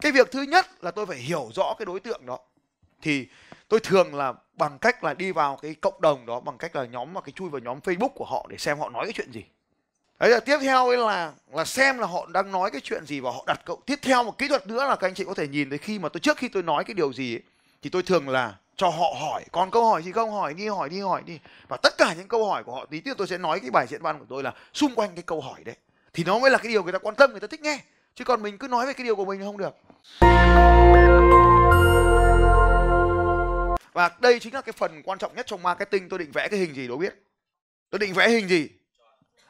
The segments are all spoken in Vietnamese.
cái việc thứ nhất là tôi phải hiểu rõ cái đối tượng đó thì tôi thường là bằng cách là đi vào cái cộng đồng đó bằng cách là nhóm mà cái chui vào nhóm Facebook của họ để xem họ nói cái chuyện gì đấy là tiếp theo ấy là là xem là họ đang nói cái chuyện gì và họ đặt cậu tiếp theo một kỹ thuật nữa là các anh chị có thể nhìn thấy khi mà tôi trước khi tôi nói cái điều gì ấy, thì tôi thường là cho họ hỏi còn câu hỏi gì không hỏi đi hỏi đi hỏi đi và tất cả những câu hỏi của họ tí nữa tôi sẽ nói cái bài diễn văn của tôi là xung quanh cái câu hỏi đấy thì nó mới là cái điều người ta quan tâm người ta thích nghe chứ còn mình cứ nói về cái điều của mình không được và đây chính là cái phần quan trọng nhất trong marketing tôi định vẽ cái hình gì đâu biết tôi định vẽ hình gì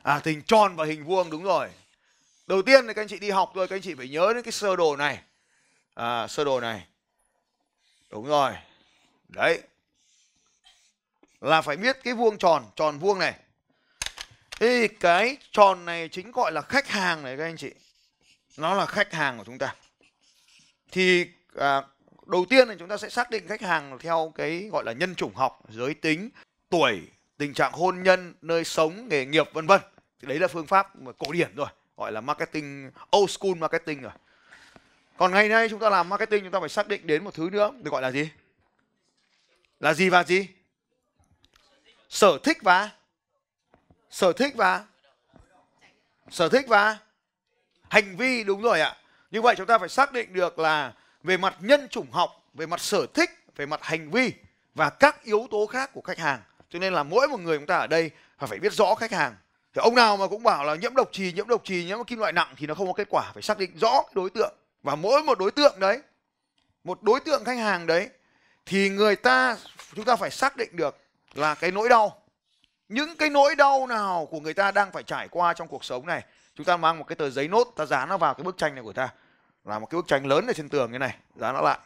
à hình tròn và hình vuông đúng rồi đầu tiên thì các anh chị đi học rồi các anh chị phải nhớ đến cái sơ đồ này à, sơ đồ này đúng rồi đấy là phải biết cái vuông tròn tròn vuông này Thế thì cái tròn này chính gọi là khách hàng này các anh chị nó là khách hàng của chúng ta thì à, đầu tiên là chúng ta sẽ xác định khách hàng theo cái gọi là nhân chủng học giới tính tuổi tình trạng hôn nhân nơi sống nghề nghiệp vân vân thì đấy là phương pháp cổ điển rồi gọi là marketing old school marketing rồi còn ngày nay chúng ta làm marketing chúng ta phải xác định đến một thứ nữa được gọi là gì là gì và gì sở thích và sở thích và sở thích và hành vi đúng rồi ạ như vậy chúng ta phải xác định được là về mặt nhân chủng học về mặt sở thích về mặt hành vi và các yếu tố khác của khách hàng cho nên là mỗi một người chúng ta ở đây phải biết rõ khách hàng thì ông nào mà cũng bảo là nhiễm độc trì nhiễm độc trì nhiễm kim loại nặng thì nó không có kết quả phải xác định rõ đối tượng và mỗi một đối tượng đấy một đối tượng khách hàng đấy thì người ta chúng ta phải xác định được là cái nỗi đau những cái nỗi đau nào của người ta đang phải trải qua trong cuộc sống này chúng ta mang một cái tờ giấy nốt ta dán nó vào cái bức tranh này của ta là một cái bức tranh lớn ở trên tường như này dán nó lại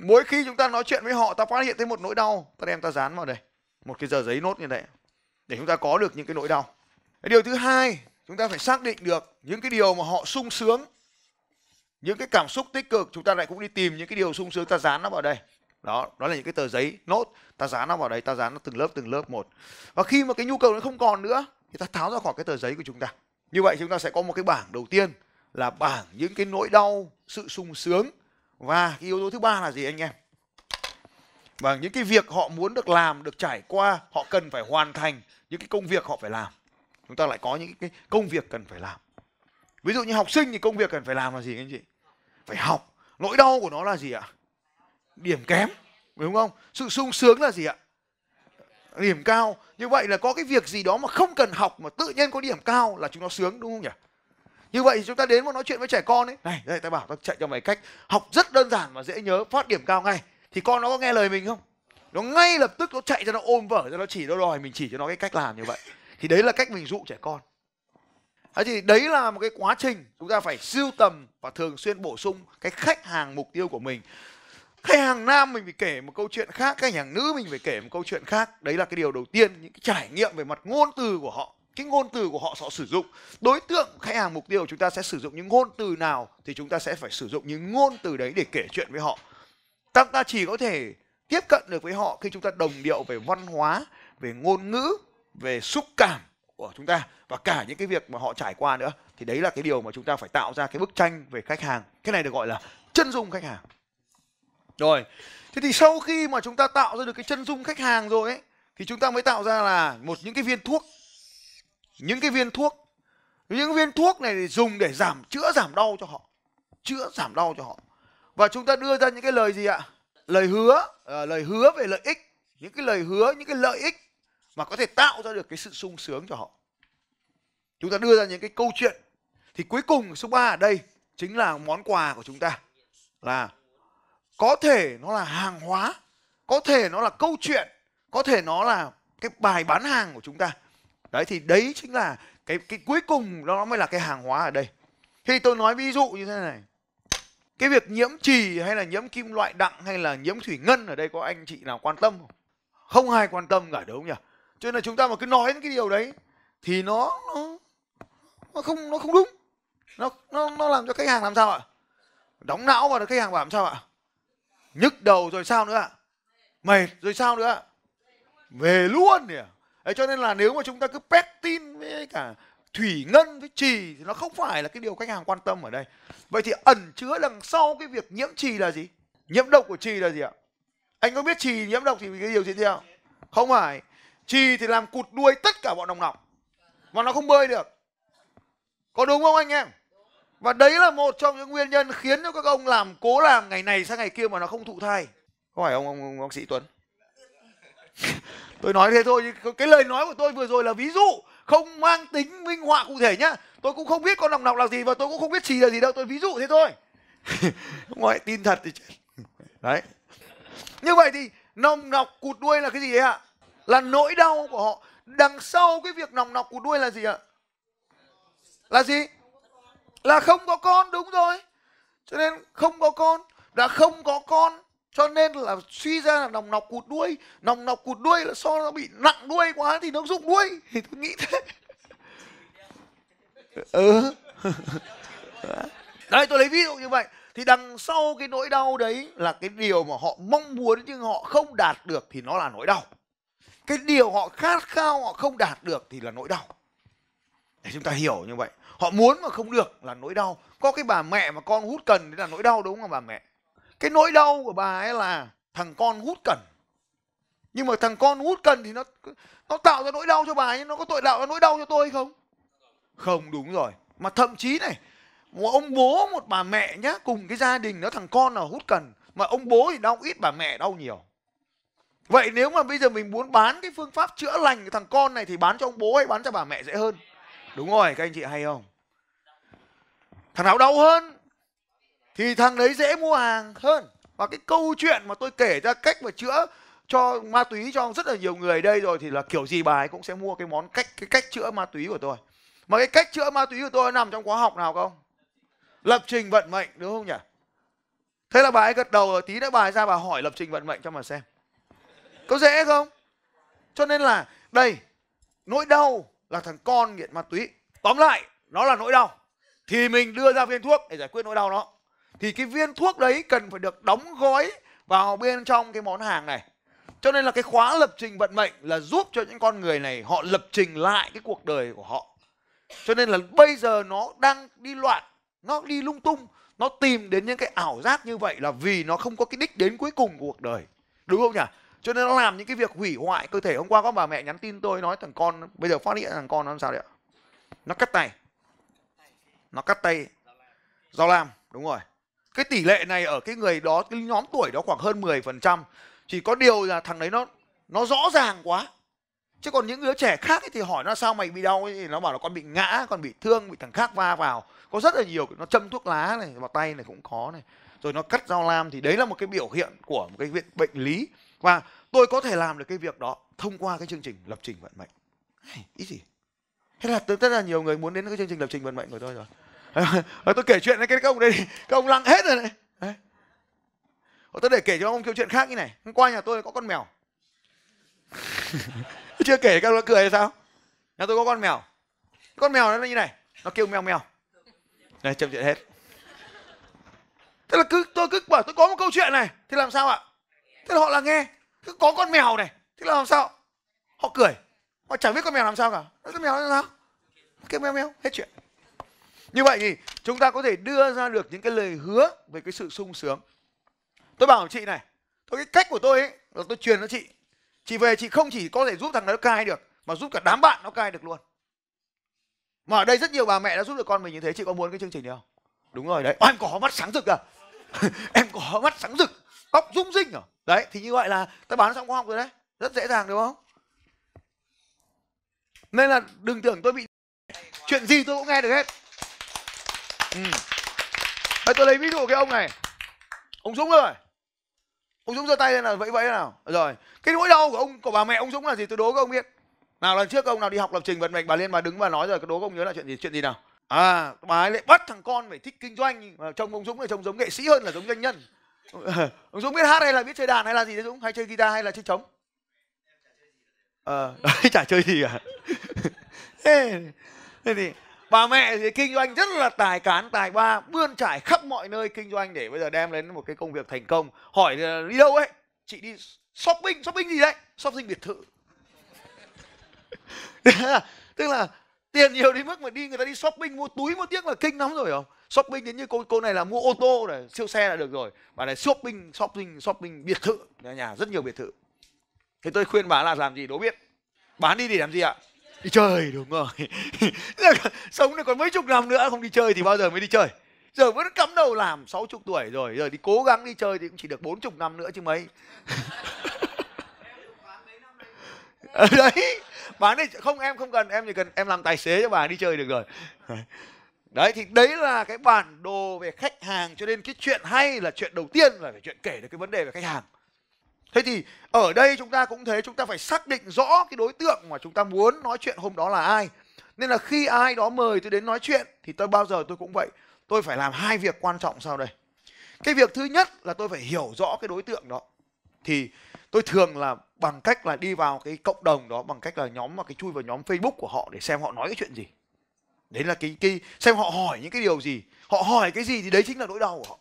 mỗi khi chúng ta nói chuyện với họ ta phát hiện thấy một nỗi đau ta đem ta dán vào đây một cái giờ giấy nốt như vậy để chúng ta có được những cái nỗi đau điều thứ hai chúng ta phải xác định được những cái điều mà họ sung sướng những cái cảm xúc tích cực chúng ta lại cũng đi tìm những cái điều sung sướng ta dán nó vào đây đó đó là những cái tờ giấy nốt ta dán nó vào đấy ta dán nó từng lớp từng lớp một và khi mà cái nhu cầu nó không còn nữa thì ta tháo ra khỏi cái tờ giấy của chúng ta như vậy chúng ta sẽ có một cái bảng đầu tiên là bảng những cái nỗi đau sự sung sướng và cái yếu tố thứ ba là gì anh em và những cái việc họ muốn được làm được trải qua họ cần phải hoàn thành những cái công việc họ phải làm chúng ta lại có những cái công việc cần phải làm ví dụ như học sinh thì công việc cần phải làm là gì anh chị phải học nỗi đau của nó là gì ạ à? điểm kém đúng không sự sung sướng là gì ạ điểm cao như vậy là có cái việc gì đó mà không cần học mà tự nhiên có điểm cao là chúng nó sướng đúng không nhỉ như vậy thì chúng ta đến mà nói chuyện với trẻ con ấy này đây ta bảo ta chạy cho mày cách học rất đơn giản mà dễ nhớ phát điểm cao ngay thì con nó có nghe lời mình không nó ngay lập tức nó chạy cho nó ôm vở cho nó chỉ nó đòi mình chỉ cho nó cái cách làm như vậy thì đấy là cách mình dụ trẻ con Thế thì đấy là một cái quá trình chúng ta phải sưu tầm và thường xuyên bổ sung cái khách hàng mục tiêu của mình khách hàng nam mình phải kể một câu chuyện khác khách hàng nữ mình phải kể một câu chuyện khác đấy là cái điều đầu tiên những cái trải nghiệm về mặt ngôn từ của họ cái ngôn từ của họ họ sử dụng đối tượng khách hàng mục tiêu chúng ta sẽ sử dụng những ngôn từ nào thì chúng ta sẽ phải sử dụng những ngôn từ đấy để kể chuyện với họ chúng ta chỉ có thể tiếp cận được với họ khi chúng ta đồng điệu về văn hóa về ngôn ngữ về xúc cảm của chúng ta và cả những cái việc mà họ trải qua nữa thì đấy là cái điều mà chúng ta phải tạo ra cái bức tranh về khách hàng cái này được gọi là chân dung khách hàng rồi thế thì sau khi mà chúng ta tạo ra được cái chân dung khách hàng rồi ấy thì chúng ta mới tạo ra là một những cái viên thuốc những cái viên thuốc những viên thuốc này thì dùng để giảm chữa giảm đau cho họ chữa giảm đau cho họ và chúng ta đưa ra những cái lời gì ạ lời hứa à, lời hứa về lợi ích những cái lời hứa những cái lợi ích mà có thể tạo ra được cái sự sung sướng cho họ chúng ta đưa ra những cái câu chuyện thì cuối cùng số 3 ở đây chính là món quà của chúng ta là có thể nó là hàng hóa có thể nó là câu chuyện có thể nó là cái bài bán hàng của chúng ta đấy thì đấy chính là cái cái cuối cùng nó mới là cái hàng hóa ở đây khi tôi nói ví dụ như thế này cái việc nhiễm trì hay là nhiễm kim loại đặng hay là nhiễm thủy ngân ở đây có anh chị nào quan tâm không không ai quan tâm cả đúng không nhỉ cho nên là chúng ta mà cứ nói đến cái điều đấy thì nó nó, nó không nó không đúng nó nó nó làm cho khách hàng làm sao ạ đóng não vào được khách hàng bảo làm sao ạ nhức đầu rồi sao nữa ạ mệt rồi sao nữa ạ về luôn nhỉ Đấy, cho nên là nếu mà chúng ta cứ pet tin với cả thủy ngân với trì thì nó không phải là cái điều khách hàng quan tâm ở đây vậy thì ẩn chứa đằng sau cái việc nhiễm trì là gì nhiễm độc của trì là gì ạ anh có biết trì nhiễm độc thì cái điều gì theo không phải trì thì làm cụt đuôi tất cả bọn đồng nọc và nó không bơi được có đúng không anh em và đấy là một trong những nguyên nhân khiến cho các ông làm cố làm ngày này sang ngày kia mà nó không thụ thai có phải ông ông, ông, ông sĩ tuấn tôi nói thế thôi cái lời nói của tôi vừa rồi là ví dụ không mang tính minh họa cụ thể nhá tôi cũng không biết con nòng nọc là gì và tôi cũng không biết chỉ là gì đâu tôi ví dụ thế thôi ngoại tin thật thì đấy như vậy thì nòng nọc cụt đuôi là cái gì đấy ạ là nỗi đau của họ đằng sau cái việc nòng nọc cụt đuôi là gì ạ là gì là không có con đúng rồi cho nên không có con đã không có con cho nên là suy ra là nòng nọc cụt đuôi nòng nọc cụt đuôi là so nó bị nặng đuôi quá thì nó rụng đuôi thì tôi nghĩ thế ừ đây tôi lấy ví dụ như vậy thì đằng sau cái nỗi đau đấy là cái điều mà họ mong muốn nhưng họ không đạt được thì nó là nỗi đau cái điều họ khát khao họ không đạt được thì là nỗi đau để chúng ta hiểu như vậy họ muốn mà không được là nỗi đau có cái bà mẹ mà con hút cần đấy là nỗi đau đúng không bà mẹ cái nỗi đau của bà ấy là thằng con hút cần nhưng mà thằng con hút cần thì nó nó tạo ra nỗi đau cho bà ấy nó có tội tạo ra nỗi đau cho tôi không không đúng rồi mà thậm chí này một ông bố một bà mẹ nhá cùng cái gia đình nó thằng con là hút cần mà ông bố thì đau ít bà mẹ đau nhiều vậy nếu mà bây giờ mình muốn bán cái phương pháp chữa lành cái thằng con này thì bán cho ông bố hay bán cho bà mẹ dễ hơn Đúng rồi các anh chị hay không Thằng nào đau hơn Thì thằng đấy dễ mua hàng hơn Và cái câu chuyện mà tôi kể ra cách mà chữa cho ma túy cho rất là nhiều người đây rồi thì là kiểu gì bà ấy cũng sẽ mua cái món cách cái cách chữa ma túy của tôi mà cái cách chữa ma túy của tôi nằm trong khóa học nào không lập trình vận mệnh đúng không nhỉ thế là bà ấy gật đầu rồi tí nữa bà ấy ra bà hỏi lập trình vận mệnh cho mà xem có dễ không cho nên là đây nỗi đau là thằng con nghiện ma túy tóm lại nó là nỗi đau thì mình đưa ra viên thuốc để giải quyết nỗi đau nó thì cái viên thuốc đấy cần phải được đóng gói vào bên trong cái món hàng này cho nên là cái khóa lập trình vận mệnh là giúp cho những con người này họ lập trình lại cái cuộc đời của họ cho nên là bây giờ nó đang đi loạn nó đi lung tung nó tìm đến những cái ảo giác như vậy là vì nó không có cái đích đến cuối cùng của cuộc đời đúng không nhỉ cho nên nó làm những cái việc hủy hoại cơ thể hôm qua có bà mẹ nhắn tin tôi nói thằng con bây giờ phát hiện thằng con nó làm sao đấy ạ nó cắt tay nó cắt tay do làm đúng rồi cái tỷ lệ này ở cái người đó cái nhóm tuổi đó khoảng hơn 10% chỉ có điều là thằng đấy nó nó rõ ràng quá chứ còn những đứa trẻ khác thì hỏi nó sao mày bị đau thì nó bảo là con bị ngã con bị thương bị thằng khác va vào có rất là nhiều nó châm thuốc lá này vào tay này cũng có này rồi nó cắt dao lam thì đấy là một cái biểu hiện của một cái bệnh lý và tôi có thể làm được cái việc đó thông qua cái chương trình lập trình vận mệnh. ý gì? Thế là tất là nhiều người muốn đến cái chương trình lập trình vận mệnh của tôi rồi. tôi kể chuyện với cái công đây, các ông lăng hết rồi này. Đấy. Tôi để kể cho ông câu chuyện khác như này. Hôm qua nhà tôi có con mèo. Chưa kể các ông cười hay sao? Nhà tôi có con mèo. Con mèo nó như này, nó kêu mèo mèo. Này chậm chuyện hết. Thế là cứ tôi cứ bảo tôi có một câu chuyện này thì làm sao ạ? thế là họ là nghe cứ có con mèo này thế là làm sao họ cười họ chẳng biết con mèo làm sao cả con mèo làm sao kêu mèo mèo hết chuyện như vậy thì chúng ta có thể đưa ra được những cái lời hứa về cái sự sung sướng tôi bảo chị này tôi cái cách của tôi ấy là tôi truyền cho chị chị về chị không chỉ có thể giúp thằng nó cai được mà giúp cả đám bạn nó cai được luôn mà ở đây rất nhiều bà mẹ đã giúp được con mình như thế chị có muốn cái chương trình này không đúng rồi đấy Ô, à. em có mắt sáng rực à em có mắt sáng rực tóc rung rinh à đấy thì như vậy là ta bán xong khoa học rồi đấy rất dễ dàng đúng không nên là đừng tưởng tôi bị chuyện gì tôi cũng nghe được hết ừ. tôi lấy ví dụ cái ông này ông dũng rồi ông dũng giơ tay lên là vẫy vẫy nào rồi cái nỗi đau của ông của bà mẹ ông dũng là gì tôi đố các ông biết nào lần trước ông nào đi học lập trình vận mệnh bà liên bà đứng và nói rồi đố các ông nhớ là chuyện gì chuyện gì nào à bà ấy lại bắt thằng con phải thích kinh doanh mà trông ông dũng là trông giống nghệ sĩ hơn là giống doanh nhân ông dũng biết hát hay là biết chơi đàn hay là gì đấy dũng hay chơi guitar hay là chơi trống ờ à, chả chơi gì cả thế, thì bà mẹ thì kinh doanh rất là tài cán tài ba bươn trải khắp mọi nơi kinh doanh để bây giờ đem đến một cái công việc thành công hỏi đi đâu ấy chị đi shopping shopping gì đấy shopping biệt thự tức là tiền nhiều đến mức mà đi người ta đi shopping mua túi một tiếng là kinh lắm rồi không shopping đến như cô cô này là mua ô tô này siêu xe là được rồi bà này shopping shopping shopping biệt thự nhà, nhà rất nhiều biệt thự thì tôi khuyên bà là làm gì đố biết bán đi thì làm gì ạ đi chơi đúng rồi sống được còn mấy chục năm nữa không đi chơi thì bao giờ mới đi chơi giờ vẫn cắm đầu làm sáu chục tuổi rồi giờ đi cố gắng đi chơi thì cũng chỉ được bốn chục năm nữa chứ mấy đấy bán đi không em không cần em chỉ cần em làm tài xế cho bà đi chơi được rồi đấy thì đấy là cái bản đồ về khách hàng cho nên cái chuyện hay là chuyện đầu tiên là phải chuyện kể được cái vấn đề về khách hàng thế thì ở đây chúng ta cũng thế chúng ta phải xác định rõ cái đối tượng mà chúng ta muốn nói chuyện hôm đó là ai nên là khi ai đó mời tôi đến nói chuyện thì tôi bao giờ tôi cũng vậy tôi phải làm hai việc quan trọng sau đây cái việc thứ nhất là tôi phải hiểu rõ cái đối tượng đó thì tôi thường là bằng cách là đi vào cái cộng đồng đó bằng cách là nhóm mà cái chui vào nhóm facebook của họ để xem họ nói cái chuyện gì đấy là cái cái xem họ hỏi những cái điều gì họ hỏi cái gì thì đấy chính là nỗi đau của họ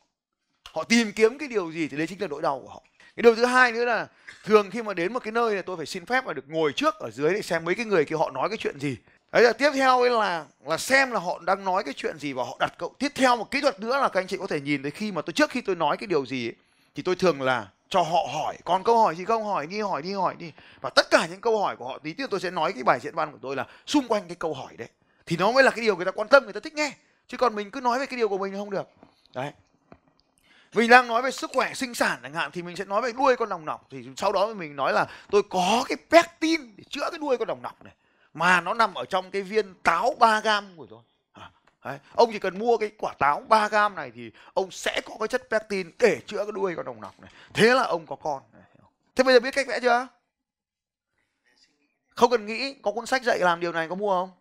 họ tìm kiếm cái điều gì thì đấy chính là nỗi đau của họ cái điều thứ hai nữa là thường khi mà đến một cái nơi này tôi phải xin phép và được ngồi trước ở dưới để xem mấy cái người kia họ nói cái chuyện gì đấy là tiếp theo ấy là là xem là họ đang nói cái chuyện gì và họ đặt cậu tiếp theo một kỹ thuật nữa là các anh chị có thể nhìn thấy khi mà tôi trước khi tôi nói cái điều gì ấy, thì tôi thường là cho họ hỏi còn câu hỏi gì không hỏi đi hỏi đi hỏi đi và tất cả những câu hỏi của họ tí nữa tôi sẽ nói cái bài diễn văn của tôi là xung quanh cái câu hỏi đấy thì nó mới là cái điều người ta quan tâm người ta thích nghe chứ còn mình cứ nói về cái điều của mình không được đấy mình đang nói về sức khỏe sinh sản chẳng hạn thì mình sẽ nói về đuôi con nòng nọc thì sau đó mình nói là tôi có cái pectin để chữa cái đuôi con nòng nọc này mà nó nằm ở trong cái viên táo 3 gam của tôi đấy. ông chỉ cần mua cái quả táo 3 gam này thì ông sẽ có cái chất pectin để chữa cái đuôi con nòng nọc này thế là ông có con thế bây giờ biết cách vẽ chưa không cần nghĩ có cuốn sách dạy làm điều này có mua không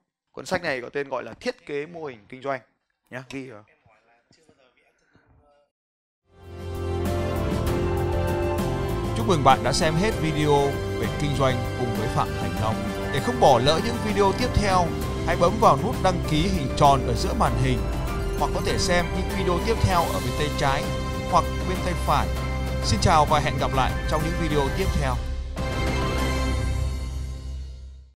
Cuốn sách này có tên gọi là Thiết kế mô hình kinh doanh nhé. ghi vào. Chúc mừng bạn đã xem hết video về kinh doanh cùng với Phạm Thành Long. Để không bỏ lỡ những video tiếp theo, hãy bấm vào nút đăng ký hình tròn ở giữa màn hình hoặc có thể xem những video tiếp theo ở bên tay trái hoặc bên tay phải. Xin chào và hẹn gặp lại trong những video tiếp theo.